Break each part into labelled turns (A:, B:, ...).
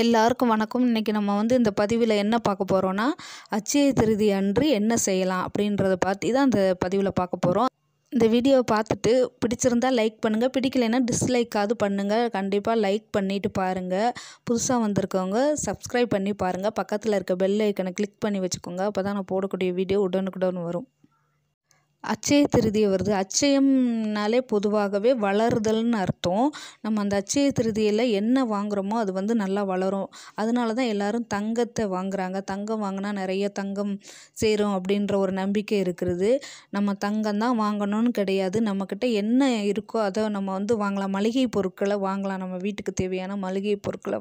A: எல்லாருக்கும் வணக்கம் இன்றைக்கி நம்ம வந்து இந்த பதிவில் என்ன பார்க்க போகிறோன்னா அச்சய திருதி அன்று என்ன செய்யலாம் அப்படின்றத பார்த்து தான் இந்த பதிவில் பார்க்க போகிறோம் இந்த வீடியோவை பார்த்துட்டு பிடிச்சிருந்தால் லைக் பண்ணுங்கள் பிடிக்கலைன்னா டிஸ்லைக்காவது பண்ணுங்கள் கண்டிப்பாக லைக் பண்ணிவிட்டு பாருங்கள் புதுசாக வந்திருக்கவங்க சப்ஸ்கிரைப் பண்ணி பாருங்கள் பக்கத்தில் இருக்க பெல் ஐக்கனை கிளிக் பண்ணி வச்சுக்கோங்க அப்போ தான் நான் போடக்கூடிய வீடியோ உடனுக்குடன் வரும் அச்சய திருதியை வருது அச்சயம்னாலே பொதுவாகவே வளருதல்னு அர்த்தம் நம்ம அந்த அச்சய திருதியில் என்ன வாங்குகிறோமோ அது வந்து நல்லா வளரும் அதனால தான் எல்லோரும் தங்கத்தை வாங்குகிறாங்க தங்கம் வாங்கினா நிறைய தங்கம் சேரும் அப்படின்ற ஒரு நம்பிக்கை இருக்கிறது நம்ம தங்கம் தான் வாங்கணும்னு கிடையாது நம்மக்கிட்ட என்ன இருக்கோ அதை நம்ம வந்து வாங்கலாம் மளிகை பொருட்களை வாங்கலாம் நம்ம வீட்டுக்கு தேவையான மளிகை பொருட்களை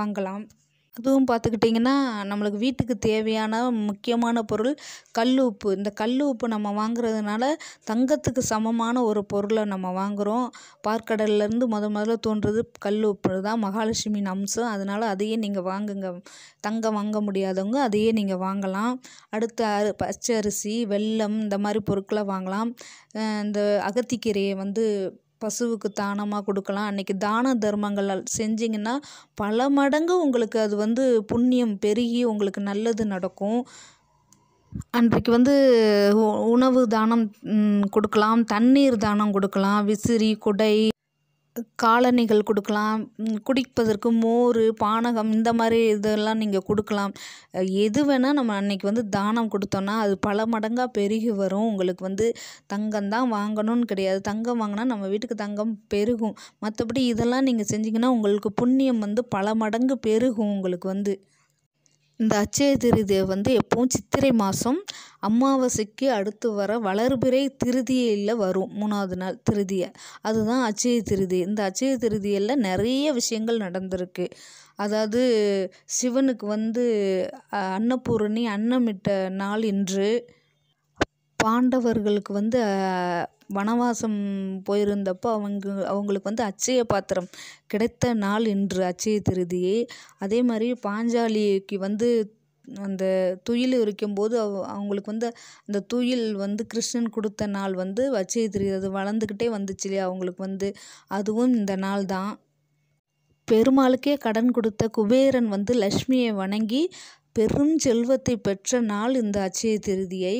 A: வாங்கலாம் அதுவும் பார்த்துக்கிட்டிங்கன்னா நம்மளுக்கு வீட்டுக்கு தேவையான முக்கியமான பொருள் கல் உப்பு இந்த கல் உப்பு நம்ம வாங்குறதுனால தங்கத்துக்கு சமமான ஒரு பொருளை நம்ம வாங்குகிறோம் பாற்கடல்லேருந்து முத முதல்ல தோன்றது கல் உப்பு தான் மகாலட்சுமியின் அம்சம் அதனால் அதையே நீங்கள் வாங்குங்க தங்கம் வாங்க முடியாதவங்க அதையே நீங்கள் வாங்கலாம் அடுத்து அரு பச்சை அரிசி வெல்லம் இந்த மாதிரி பொருட்களை வாங்கலாம் இந்த அகத்திக்கீரையை வந்து பசுவுக்கு தானமாக கொடுக்கலாம் அன்றைக்கி தான தர்மங்கள் செஞ்சிங்கன்னா பல மடங்கு உங்களுக்கு அது வந்து புண்ணியம் பெருகி உங்களுக்கு நல்லது நடக்கும் அன்றைக்கு வந்து உணவு தானம் கொடுக்கலாம் தண்ணீர் தானம் கொடுக்கலாம் விசிறி குடை காலணிகள் கொடுக்கலாம் குடிப்பதற்கு மோர் பானகம் இந்த மாதிரி இதெல்லாம் நீங்கள் கொடுக்கலாம் எது வேணால் நம்ம அன்றைக்கி வந்து தானம் கொடுத்தோன்னா அது பல மடங்காக பெருகி வரும் உங்களுக்கு வந்து தங்கம் தான் வாங்கணும்னு கிடையாது தங்கம் வாங்கினா நம்ம வீட்டுக்கு தங்கம் பெருகும் மற்றபடி இதெல்லாம் நீங்கள் செஞ்சிங்கன்னா உங்களுக்கு புண்ணியம் வந்து பல மடங்கு பெருகும் உங்களுக்கு வந்து இந்த அச்சய திருதியை வந்து எப்போவும் சித்திரை மாதம் அமாவாசைக்கு அடுத்து வர வளர்பிறை திருதியில் வரும் மூணாவது நாள் திருதியை அதுதான் அச்சய திருதி இந்த அச்சய திருதியில் நிறைய விஷயங்கள் நடந்திருக்கு அதாவது சிவனுக்கு வந்து அன்னபூரணி அன்னமிட்ட நாள் என்று பாண்டவர்களுக்கு வந்து வனவாசம் போயிருந்தப்போ அவங்க அவங்களுக்கு வந்து அச்சய பாத்திரம் கிடைத்த நாள் இன்று அச்சய திருதியே அதே மாதிரி பாஞ்சாலிக்கு வந்து அந்த துயில் எரிக்கும்போது அவ அவங்களுக்கு வந்து அந்த துயில் வந்து கிருஷ்ணன் கொடுத்த நாள் வந்து அச்சய திருதி அது வளர்ந்துக்கிட்டே வந்துச்சு இல்லையா அவங்களுக்கு வந்து அதுவும் இந்த நாள் தான் பெருமாளுக்கே கடன் கொடுத்த குபேரன் வந்து லக்ஷ்மியை வணங்கி பெரும் செல்வத்தை பெற்ற நாள் இந்த அச்சய திருதியை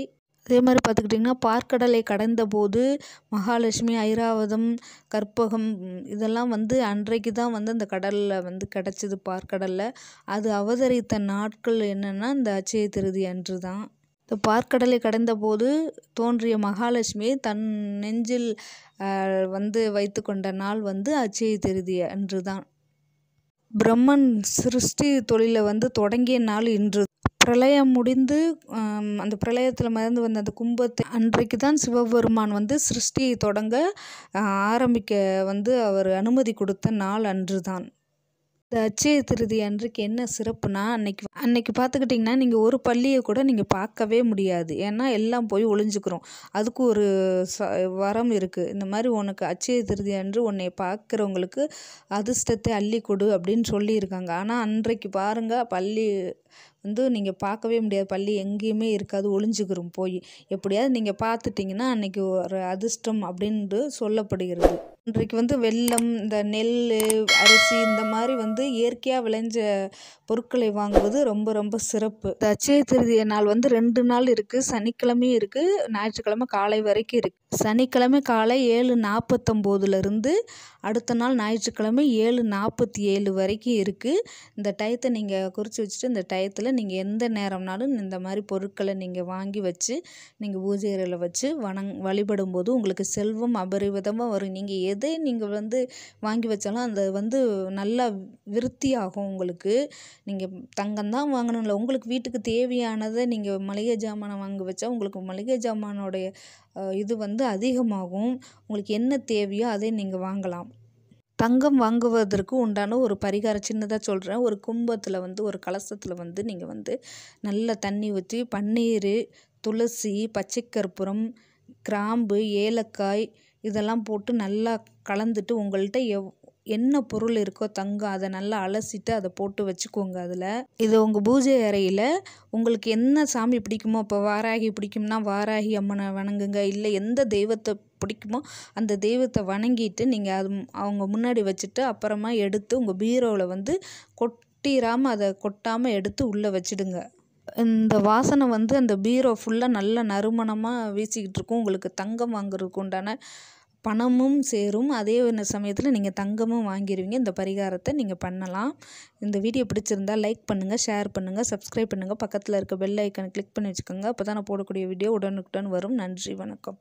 A: அதே மாதிரி பார்த்துக்கிட்டிங்கன்னா பாற்கடலை போது மகாலட்சுமி ஐராவதம் கற்பகம் இதெல்லாம் வந்து அன்றைக்கு தான் வந்து அந்த கடலில் வந்து கிடச்சிது பாற்கடலில் அது அவதரித்த நாட்கள் என்னென்னா இந்த அச்சய திருதி அன்று தான் இந்த கடந்த கடந்தபோது தோன்றிய மகாலட்சுமியை தன் நெஞ்சில் வந்து வைத்து கொண்ட நாள் வந்து அச்சய திருதி அன்று தான் பிரம்மன் சிருஷ்டி தொழிலை வந்து தொடங்கிய நாள் இன்று பிரளயம் முடிந்து அந்த பிரளயத்தில் மறந்து வந்த அந்த கும்பத்தை அன்றைக்கு தான் சிவபெருமான் வந்து சிருஷ்டியை தொடங்க ஆரம்பிக்க வந்து அவர் அனுமதி கொடுத்த நாள் அன்று தான் இந்த அச்சய திருதி அன்றைக்கு என்ன சிறப்புனா அன்னைக்கு அன்னைக்கு பார்த்துக்கிட்டிங்கன்னா நீங்கள் ஒரு பள்ளியை கூட நீங்கள் பார்க்கவே முடியாது ஏன்னா எல்லாம் போய் ஒளிஞ்சுக்கிறோம் அதுக்கு ஒரு ச வரம் இருக்குது இந்த மாதிரி உனக்கு அச்சய திருதி அன்று உன்னை பார்க்குறவங்களுக்கு அதிர்ஷ்டத்தை அள்ளி கொடு அப்படின்னு சொல்லியிருக்காங்க ஆனால் அன்றைக்கு பாருங்கள் பள்ளி வந்து நீங்கள் பார்க்கவே முடியாது பள்ளி எங்கேயுமே இருக்காது ஒளிஞ்சுக்கிறோம் போய் எப்படியாவது நீங்கள் பார்த்துட்டிங்கன்னா அன்றைக்கி ஒரு அதிர்ஷ்டம் அப்படின்ட்டு சொல்லப்படுகிறது இன்றைக்கு வந்து வெள்ளம் இந்த நெல் அரிசி இந்த மாதிரி வந்து இயற்கையாக விளைஞ்ச பொருட்களை வாங்குவது ரொம்ப ரொம்ப சிறப்பு இந்த அச்சய திருதிய நாள் வந்து ரெண்டு நாள் இருக்குது சனிக்கிழமையும் இருக்குது ஞாயிற்றுக்கிழமை காலை வரைக்கும் இருக்குது சனிக்கிழமை காலை ஏழு நாற்பத்தொம்போதுலேருந்து அடுத்த நாள் ஞாயிற்றுக்கிழமை ஏழு நாற்பத்தி ஏழு வரைக்கும் இருக்குது இந்த டயத்தை நீங்கள் குறித்து வச்சுட்டு இந்த டயத்தில் நீங்கள் எந்த நேரம்னாலும் இந்த மாதிரி பொருட்களை நீங்கள் வாங்கி வச்சு நீங்கள் பூஜை அறையில் வச்சு வணங் வழிபடும் போது உங்களுக்கு செல்வம் அபரிவிதமாக வரும் நீங்கள் எதை நீங்கள் வந்து வாங்கி வச்சாலும் அந்த வந்து நல்லா விருத்தியாகும் உங்களுக்கு நீங்கள் தங்கம் தான் வாங்கணும் இல்லை உங்களுக்கு வீட்டுக்கு தேவையானதை நீங்கள் மளிகை ஜாமானை வாங்கி வச்சா உங்களுக்கு மளிகை ஜாமானோடைய இது வந்து அதிகமாகும் உங்களுக்கு என்ன தேவையோ அதை நீங்கள் வாங்கலாம் தங்கம் வாங்குவதற்கு உண்டான ஒரு பரிகாரம் சின்னதாக சொல்கிறேன் ஒரு கும்பத்தில் வந்து ஒரு கலசத்தில் வந்து நீங்கள் வந்து நல்ல தண்ணி ஊற்றி பன்னீர் துளசி பச்சைக்கற்பூரம் கிராம்பு ஏலக்காய் இதெல்லாம் போட்டு நல்லா கலந்துட்டு உங்கள்கிட்ட எவ் என்ன பொருள் இருக்கோ தங்கம் அதை நல்லா அலசிட்டு அதை போட்டு வச்சுக்கோங்க அதில் இது உங்கள் பூஜை அறையில் உங்களுக்கு என்ன சாமி பிடிக்குமோ இப்போ வாராகி பிடிக்கும்னா வாராகி அம்மனை வணங்குங்க இல்லை எந்த தெய்வத்தை பிடிக்குமோ அந்த தெய்வத்தை வணங்கிட்டு நீங்கள் அது அவங்க முன்னாடி வச்சுட்டு அப்புறமா எடுத்து உங்கள் பீரோவில் வந்து கொட்டிடாமல் அதை கொட்டாமல் எடுத்து உள்ளே வச்சுடுங்க இந்த வாசனை வந்து அந்த பீரோ ஃபுல்லாக நல்ல நறுமணமாக வீசிக்கிட்டு இருக்கும் உங்களுக்கு தங்கம் வாங்குறதுக்கு உண்டான பணமும் சேரும் அதே சமயத்தில் நீங்கள் தங்கமும் வாங்கிடுவீங்க இந்த பரிகாரத்தை நீங்கள் பண்ணலாம் இந்த வீடியோ பிடிச்சிருந்தா லைக் பண்ணுங்கள் ஷேர் பண்ணுங்கள் சப்ஸ்கிரைப் பண்ணுங்கள் பக்கத்தில் இருக்க பெல் ஐக்கனை கிளிக் பண்ணி வச்சுக்கோங்க அப்போ தான் நான் போடக்கூடிய வீடியோ உடனுக்குடன் வரும் நன்றி வணக்கம்